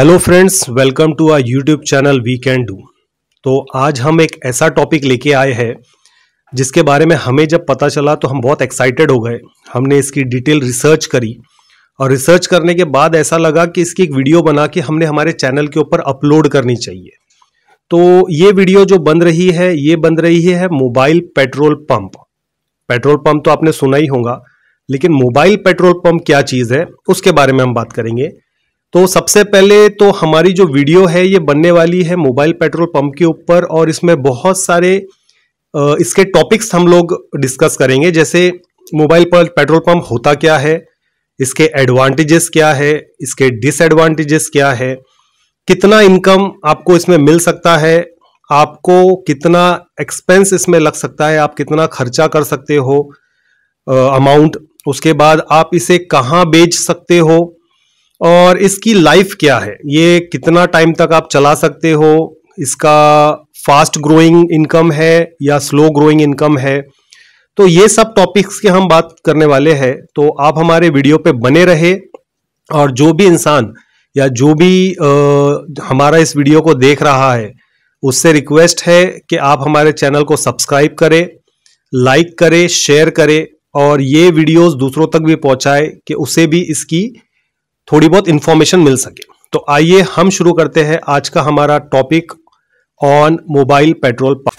hello friends welcome to our YouTube channel we can do तो आज हम एक ऐसा टॉपिक लेके आए हैं जिसके बारे में हमें जब पता चला तो हम बहुत एक्साइटेड हो गए हमने इसकी डिटेल रिसर्च करी और रिसर्च करने के बाद ऐसा लगा कि इसकी एक वीडियो बना के हमने हमारे चैनल के ऊपर अपलोड करनी चाहिए तो ये वीडियो जो बन रही है ये बन रही है mobile petrol pump petrol pump तो आपने सुना ही होगा लेकिन मोबाइल पेट्रोल पंप क्या चीज़ है उसके बारे में हम बात करेंगे तो सबसे पहले तो हमारी जो वीडियो है ये बनने वाली है मोबाइल पेट्रोल पंप के ऊपर और इसमें बहुत सारे इसके टॉपिक्स हम लोग डिस्कस करेंगे जैसे मोबाइल पर पेट्रोल पंप होता क्या है इसके एडवांटेजेस क्या है इसके डिसएडवांटेजेस क्या है कितना इनकम आपको इसमें मिल सकता है आपको कितना एक्सपेंस इसमें लग सकता है आप कितना खर्चा कर सकते हो अमाउंट उसके बाद आप इसे कहाँ बेच सकते हो और इसकी लाइफ क्या है ये कितना टाइम तक आप चला सकते हो इसका फास्ट ग्रोइंग इनकम है या स्लो ग्रोइंग इनकम है तो ये सब टॉपिक्स के हम बात करने वाले हैं तो आप हमारे वीडियो पे बने रहे और जो भी इंसान या जो भी आ, हमारा इस वीडियो को देख रहा है उससे रिक्वेस्ट है कि आप हमारे चैनल को सब्सक्राइब करें लाइक करें शेयर करें और ये वीडियोस दूसरों तक भी पहुंचाए कि उसे भी इसकी थोड़ी बहुत इंफॉर्मेशन मिल सके तो आइए हम शुरू करते हैं आज का हमारा topic on mobile petrol pump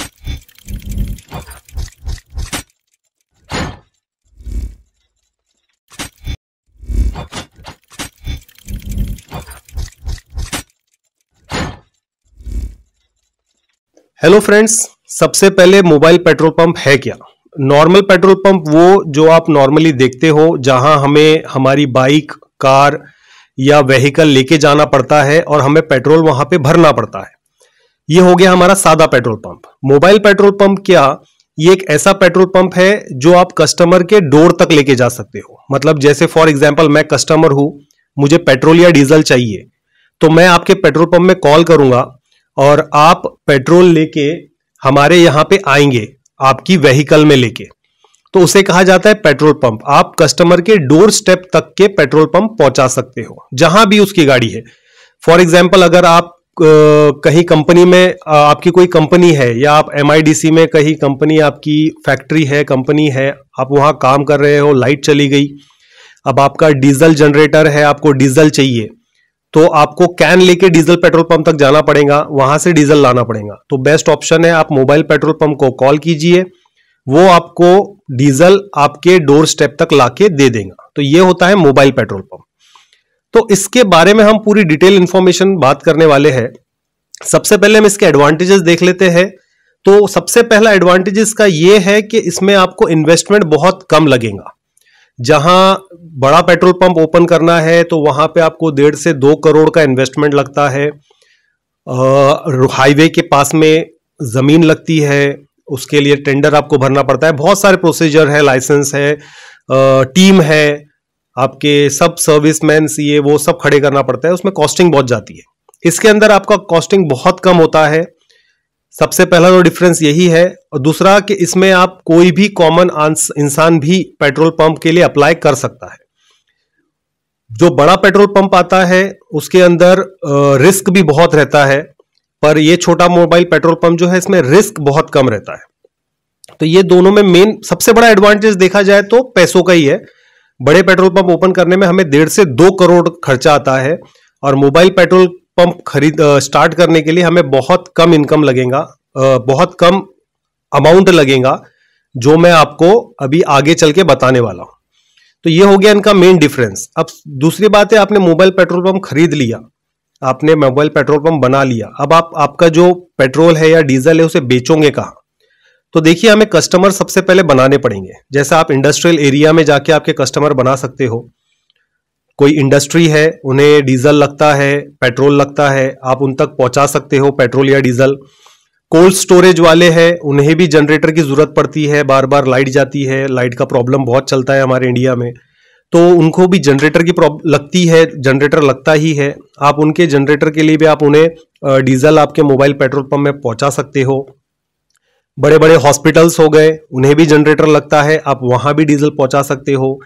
hello friends सबसे पहले मोबाइल पेट्रोल पंप है क्या नॉर्मल पेट्रोल पंप वो जो आप नॉर्मली देखते हो जहां हमें हमारी बाइक कार या व्हीकल लेके जाना पड़ता है और हमें पेट्रोल वहां पे भरना पड़ता है ये हो गया हमारा सादा petrol pump mobile petrol pump क्या ये एक ऐसा पेट्रोल पंप है जो आप कस्टमर के डोर तक लेके जा सकते हो मतलब जैसे फॉर एग्जाम्पल मैं कस्टमर हूं मुझे पेट्रोल या डीजल चाहिए तो मैं आपके पेट्रोल पंप में कॉल करूंगा और आप पेट्रोल लेके हमारे यहां पे आएंगे आपकी व्हीकल में लेके तो उसे कहा जाता है पेट्रोल पंप आप कस्टमर के डोर स्टेप तक के पेट्रोल पंप पहुंचा सकते हो जहां भी उसकी गाड़ी है फॉर एग्जाम्पल अगर आप कहीं कंपनी में आपकी कोई कंपनी है या आप एम में कहीं कंपनी आपकी फैक्ट्री है कंपनी है आप वहां काम कर रहे हो लाइट चली गई अब आपका डीजल जनरेटर है आपको डीजल चाहिए तो आपको कैन लेके डीजल पेट्रोल पंप तक जाना पड़ेगा वहां से डीजल लाना पड़ेगा तो बेस्ट ऑप्शन है आप मोबाइल पेट्रोल पंप को कॉल कीजिए वो आपको डीजल आपके डोर स्टेप तक लाके दे देगा तो ये होता है मोबाइल पेट्रोल पंप तो इसके बारे में हम पूरी डिटेल इंफॉर्मेशन बात करने वाले हैं सबसे पहले हम इसके एडवांटेजेस देख लेते हैं तो सबसे पहला एडवांटेजेस का ये है कि इसमें आपको इन्वेस्टमेंट बहुत कम लगेगा जहां बड़ा पेट्रोल पंप ओपन करना है तो वहां पे आपको डेढ़ से दो करोड़ का इन्वेस्टमेंट लगता है हाईवे के पास में ज़मीन लगती है उसके लिए टेंडर आपको भरना पड़ता है बहुत सारे प्रोसीजर है लाइसेंस है टीम है आपके सब सर्विसमैन ये वो सब खड़े करना पड़ता है उसमें कॉस्टिंग बहुत जाती है इसके अंदर आपका कॉस्टिंग बहुत कम होता है सबसे पहला तो डिफरेंस यही है और दूसरा कि इसमें आप कोई भी कॉमन इंसान भी पेट्रोल पंप के लिए अप्लाई कर सकता है जो बड़ा पेट्रोल पंप आता है उसके अंदर रिस्क भी बहुत रहता है पर ये छोटा मोबाइल पेट्रोल पंप जो है इसमें रिस्क बहुत कम रहता है तो ये दोनों में मेन सबसे बड़ा एडवांटेज देखा जाए तो पैसों का ही है बड़े पेट्रोल पंप ओपन करने में हमें डेढ़ से दो करोड़ खर्चा आता है और मोबाइल पेट्रोल पंप खरीद स्टार्ट करने के लिए हमें बहुत कम इनकम लगेगा बहुत कम अमाउंट लगेगा जो मैं आपको अभी आगे चल के बताने वाला हूं तो ये हो गया इनका मेन डिफरेंस अब दूसरी बात है आपने मोबाइल पेट्रोल पंप खरीद लिया आपने मोबाइल पेट्रोल पंप बना लिया अब आप आपका जो पेट्रोल है या डीजल है उसे बेचोगे कहाँ तो देखिए हमें कस्टमर सबसे पहले बनाने पड़ेंगे जैसा आप इंडस्ट्रियल एरिया में जाके आपके कस्टमर बना सकते हो कोई इंडस्ट्री है उन्हें डीजल लगता है पेट्रोल लगता है आप उन तक पहुंचा सकते हो पेट्रोल या डीजल कोल्ड स्टोरेज वाले हैं उन्हें भी जनरेटर की ज़रूरत पड़ती है बार बार लाइट जाती है लाइट का प्रॉब्लम बहुत चलता है हमारे इंडिया में तो उनको भी जनरेटर की प्रॉब्लम लगती है जनरेटर लगता ही है आप उनके जनरेटर के लिए भी आप उन्हें डीजल आपके मोबाइल पेट्रोल पंप में पहुंचा सकते हो बड़े बड़े हॉस्पिटल्स हो गए उन्हें भी जनरेटर लगता है आप वहां भी डीजल पहुंचा सकते हो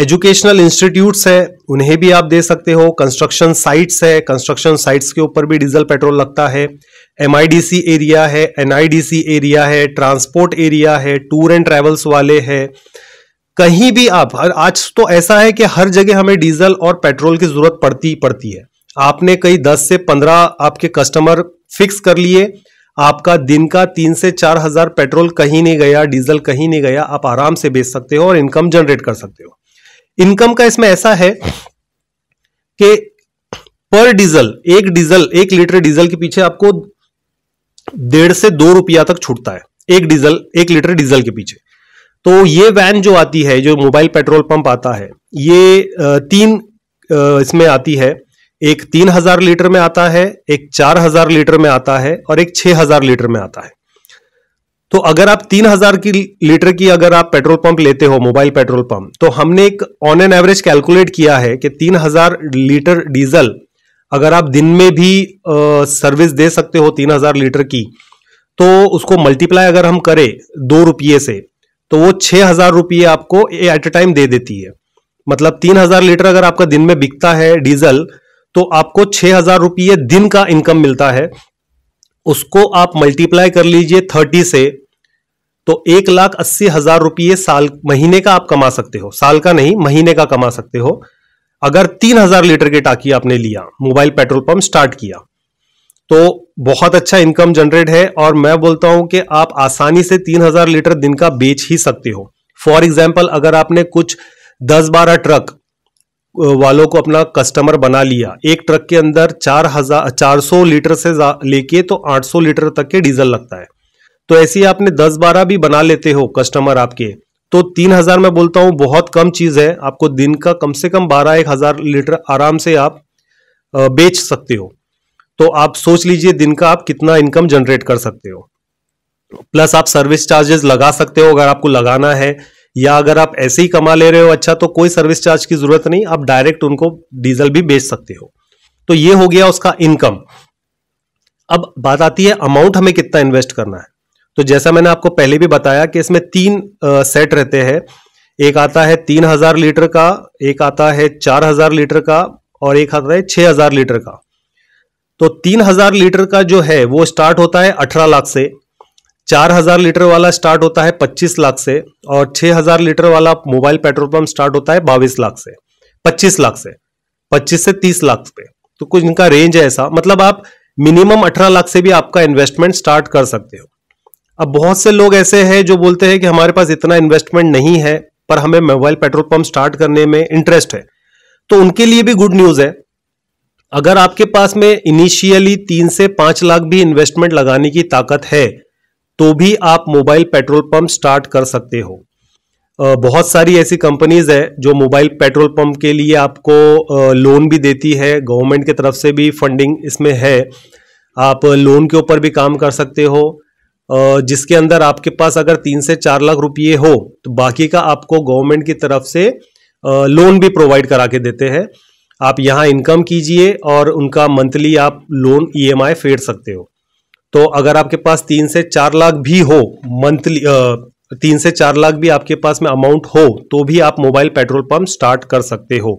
एजुकेशनल इंस्टीट्यूट्स है उन्हें भी आप दे सकते हो कंस्ट्रक्शन साइट्स है कंस्ट्रक्शन साइट्स के ऊपर भी डीजल पेट्रोल लगता है एम एरिया है एन एरिया है ट्रांसपोर्ट एरिया है टूर एंड ट्रैवल्स वाले हैं कहीं भी आप हर आज तो ऐसा है कि हर जगह हमें डीजल और पेट्रोल की जरूरत पड़ती पड़ती है आपने कई दस से पंद्रह आपके कस्टमर फिक्स कर लिए आपका दिन का तीन से चार हजार पेट्रोल कहीं नहीं गया डीजल कहीं नहीं गया आप आराम से बेच सकते हो और इनकम जनरेट कर सकते हो इनकम का इसमें ऐसा है कि पर डीजल एक डीजल एक लीटर डीजल के पीछे आपको डेढ़ से दो रुपया तक छूटता है एक डीजल एक लीटर डीजल के पीछे तो ये वैन जो आती है जो मोबाइल पेट्रोल पंप आता है ये तीन इसमें आती है एक तीन हजार लीटर में आता है एक चार हजार लीटर में आता है और एक छह हजार लीटर में आता है तो अगर आप तीन हजार की लीटर की अगर आप पेट्रोल पंप लेते हो मोबाइल पेट्रोल पंप तो हमने एक ऑन एन एवरेज कैलकुलेट किया है कि तीन हजार लीटर डीजल अगर आप दिन में भी सर्विस दे सकते हो तीन हजार लीटर की तो उसको मल्टीप्लाई अगर हम करें दो रुपये से तो वो छह हजार रुपये आपको एट ए टाइम दे देती है मतलब तीन हजार लीटर अगर आपका दिन में बिकता है डीजल तो आपको छह हजार रुपये दिन का इनकम मिलता है उसको आप मल्टीप्लाई कर लीजिए थर्टी से तो एक लाख अस्सी हजार रुपये साल महीने का आप कमा सकते हो साल का नहीं महीने का कमा सकते हो अगर तीन हजार लीटर की टाकी आपने लिया मोबाइल पेट्रोल पंप स्टार्ट किया तो बहुत अच्छा इनकम जनरेट है और मैं बोलता हूं कि आप आसानी से 3000 लीटर दिन का बेच ही सकते हो फॉर एग्जाम्पल अगर आपने कुछ 10-12 ट्रक वालों को अपना कस्टमर बना लिया एक ट्रक के अंदर चार हजार चार सौ लीटर से लेके तो 800 लीटर तक के डीजल लगता है तो ऐसे ही आपने 10-12 भी बना लेते हो कस्टमर आपके तो 3000 मैं बोलता हूं बहुत कम चीज़ है आपको दिन का कम से कम बारह एक हज़ार लीटर आराम से आप बेच सकते हो तो आप सोच लीजिए दिन का आप कितना इनकम जनरेट कर सकते हो प्लस आप सर्विस चार्जेस लगा सकते हो अगर आपको लगाना है या अगर आप ऐसे ही कमा ले रहे हो अच्छा तो कोई सर्विस चार्ज की जरूरत नहीं आप डायरेक्ट उनको डीजल भी बेच सकते हो तो ये हो गया उसका इनकम अब बात आती है अमाउंट हमें कितना इन्वेस्ट करना है तो जैसा मैंने आपको पहले भी बताया कि इसमें तीन आ, सेट रहते हैं एक आता है तीन हजार लीटर का एक आता है चार हजार लीटर का और एक आता है छह हजार लीटर का तो हजार लीटर का जो है वो स्टार्ट होता है अठारह लाख से चार हजार लीटर वाला स्टार्ट होता है पच्चीस लाख से और छह हजार लीटर वाला मोबाइल पेट्रोल पंप स्टार्ट होता है बाईस लाख से पच्चीस लाख से पच्चीस से तीस लाख पे तो कुछ इनका रेंज है ऐसा मतलब आप मिनिमम अठारह लाख से भी आपका इन्वेस्टमेंट स्टार्ट कर सकते हो अब बहुत से लोग ऐसे हैं जो बोलते हैं कि हमारे पास इतना इन्वेस्टमेंट नहीं है पर हमें मोबाइल पेट्रोल पंप स्टार्ट करने में इंटरेस्ट है तो उनके लिए भी गुड न्यूज़ है अगर आपके पास में इनिशियली तीन से पांच लाख भी इन्वेस्टमेंट लगाने की ताकत है तो भी आप मोबाइल पेट्रोल पंप स्टार्ट कर सकते हो बहुत सारी ऐसी कंपनीज है जो मोबाइल पेट्रोल पंप के लिए आपको लोन भी देती है गवर्नमेंट की तरफ से भी फंडिंग इसमें है आप लोन के ऊपर भी काम कर सकते हो जिसके अंदर आपके पास अगर तीन से चार लाख रुपये हो तो बाकी का आपको गवर्नमेंट की तरफ से लोन भी प्रोवाइड करा के देते हैं आप यहाँ इनकम कीजिए और उनका मंथली आप लोन ई e फेर सकते हो तो अगर आपके पास तीन से चार लाख भी हो मंथली तीन से चार लाख भी आपके पास में अमाउंट हो तो भी आप मोबाइल पेट्रोल पंप स्टार्ट कर सकते हो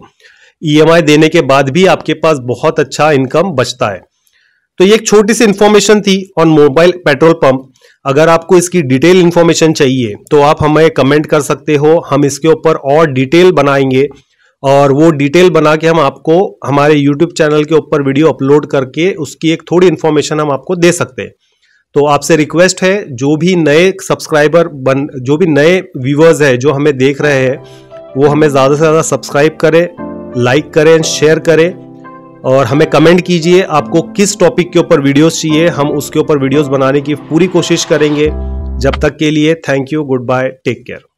ईएमआई e देने के बाद भी आपके पास बहुत अच्छा इनकम बचता है तो ये एक छोटी सी इन्फॉर्मेशन थी ऑन मोबाइल पेट्रोल पंप अगर आपको इसकी डिटेल इन्फॉर्मेशन चाहिए तो आप हमें कमेंट कर सकते हो हम इसके ऊपर और डिटेल बनाएंगे और वो डिटेल बना के हम आपको हमारे यूट्यूब चैनल के ऊपर वीडियो अपलोड करके उसकी एक थोड़ी इन्फॉर्मेशन हम आपको दे सकते हैं तो आपसे रिक्वेस्ट है जो भी नए सब्सक्राइबर बन जो भी नए व्यूवर्स है जो हमें देख रहे हैं वो हमें ज़्यादा से ज़्यादा सब्सक्राइब करें लाइक करें शेयर करें और हमें कमेंट कीजिए आपको किस टॉपिक के ऊपर वीडियोस चाहिए हम उसके ऊपर वीडियोस बनाने की पूरी कोशिश करेंगे जब तक के लिए thank you good bye take care